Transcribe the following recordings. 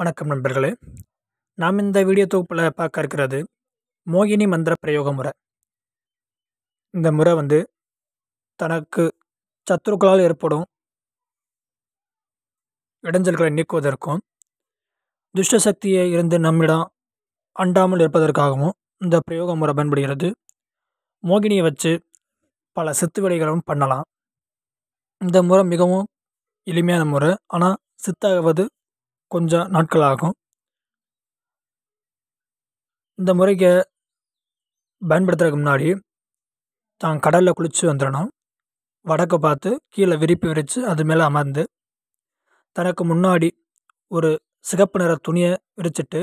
வணக்கம் நண்பர்களே நாம் இந்த வீடியோ தொகுப்பில் பார்க்க இருக்கிறது மோகினி மந்திர பிரயோக முறை இந்த முறை வந்து தனக்கு சத்துருக்களால் ஏற்படும் இடைஞ்சல்களை நீக்குவதற்கும் துஷ்ட சக்தியை இருந்து நம்மிடம் அண்டாமல் இருப்பதற்காகவும் இந்த பிரயோக முறை பயன்படுகிறது மோகினியை வச்சு பல சித்து வேலைகளும் பண்ணலாம் இந்த முறை மிகவும் எளிமையான முறை ஆனால் சித்தாகவது கொஞ்சம் நாட்கள் ஆகும் இந்த முறைக்கு பயன்படுத்துறதுக்கு முன்னாடி தான் கடலில் குளித்து வந்துடணும் வடக்கை பார்த்து கீழே விரிப்பு விரித்து அது மேலே அமர்ந்து தனக்கு முன்னாடி ஒரு சிகப்பு நிற துணியை விரிச்சிட்டு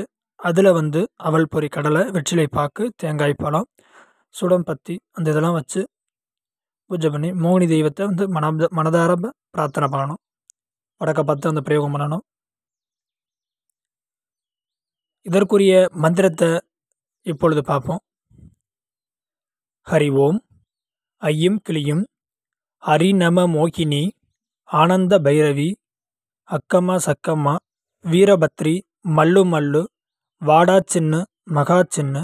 அதில் வந்து அவல் பொறி கடலை வெற்றிலை பாக்கு தேங்காய் பழம் சுடம் பத்தி அந்த இதெல்லாம் வச்சு பூஜை பண்ணி மோகினி தெய்வத்தை வந்து மன மனதார பிரார்த்தனை பண்ணணும் வடக்கை பார்த்து அந்த பிரயோகம் பண்ணணும் இதற்குரிய மந்திரத்தை இப்பொழுது பார்ப்போம் ஹரி ஓம் ஐயும் கிளியும் நம மோகினி ஆனந்த பைரவி அக்கம்மா சக்கம்மா வீரபத்ரி மல்லு மல்லு வாடா சின்னு மகா சின்னு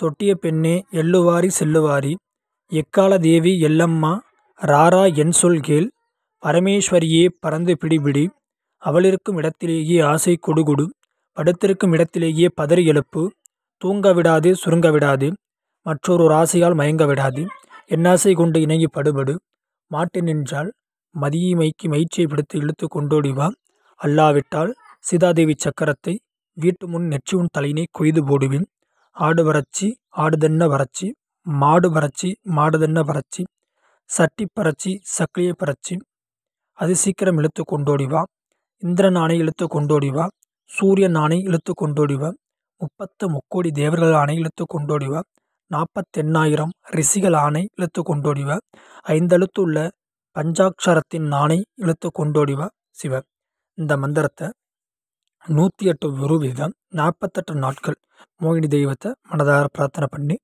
தொட்டிய பெண்ணே எள்ளுவாரி செல்லுவாரி எக்கால தேவி எல்லம்மா ராரா என் சொல் கேள் பரமேஸ்வரியே பறந்து பிடிபிடி அவளிருக்கும் இடத்திலேயே ஆசை கொடுகுடு படுத்திருக்கும் இடத்திலேயே பதறி எழுப்பு தூங்க விடாது சுருங்க விடாது மற்றொரு ராசியால் மயங்க விடாது என்னாசை கொண்டு இணங்கி படுபடு மாட்டு நின்றால் மதியை மைக்கு மயிற்சியை பிடித்து இழுத்து கொண்டோடி வா அல்லாவிட்டால் சீதாதேவி சக்கரத்தை வீட்டு முன் நெற்றி உன் தலையினை கொய்து போடுவேன் ஆடு வறட்சி ஆடுதன்ன வறட்சி மாடு வறட்சி மாடுதன்ன வறட்சி சட்டி பறச்சி சக்கிலியை பறச்சி அது சீக்கிரம் இழுத்து கொண்டோடி வா ஆணை இழுத்து கொண்டோடி வா ஆணை இழுத்து கொண்டோடிவ முப்பத்து முக்கோடி தேவர்கள் ஆணை இழுத்து கொண்டோடிவ நாற்பத்தெண்ணாயிரம் ரிஷிகள் ஆணை இழுத்து கொண்டோடிவ ஐந்தெழுத்துள்ள பஞ்சாட்சரத்தின் ஆணை இழுத்து கொண்டோடிவ சிவ இந்த மந்திரத்தை நூற்றி எட்டு ஒரு வீதம் நாற்பத்தெட்டு நாட்கள் மோகினி தெய்வத்தை மனதார பிரார்த்தனை பண்ணி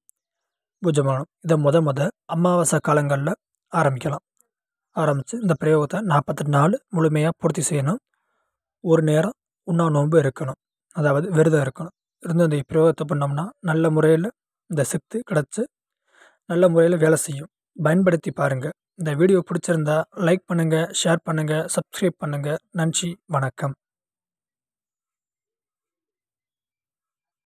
பூஜை இதை முத முத அமாவாசை காலங்களில் ஆரம்பிக்கலாம் ஆரம்பித்து இந்த பிரயோகத்தை நாற்பத்தெட்டு நாள் முழுமையாக பூர்த்தி செய்யணும் ஒரு நேரம் உண்ணா நோன்பு இருக்கணும் அதாவது விரதம் இருக்கணும் இருந்து அந்த பிரயோகத்தை பண்ணோம்னா நல்ல முறையில் இந்த சக்தி கிடச்சி நல்ல முறையில் வேலை செய்யும் பயன்படுத்தி பாருங்கள் இந்த வீடியோ பிடிச்சிருந்தா லைக் பண்ணுங்கள் ஷேர் பண்ணுங்கள் சப்ஸ்கிரைப் பண்ணுங்கள் நன்றி வணக்கம்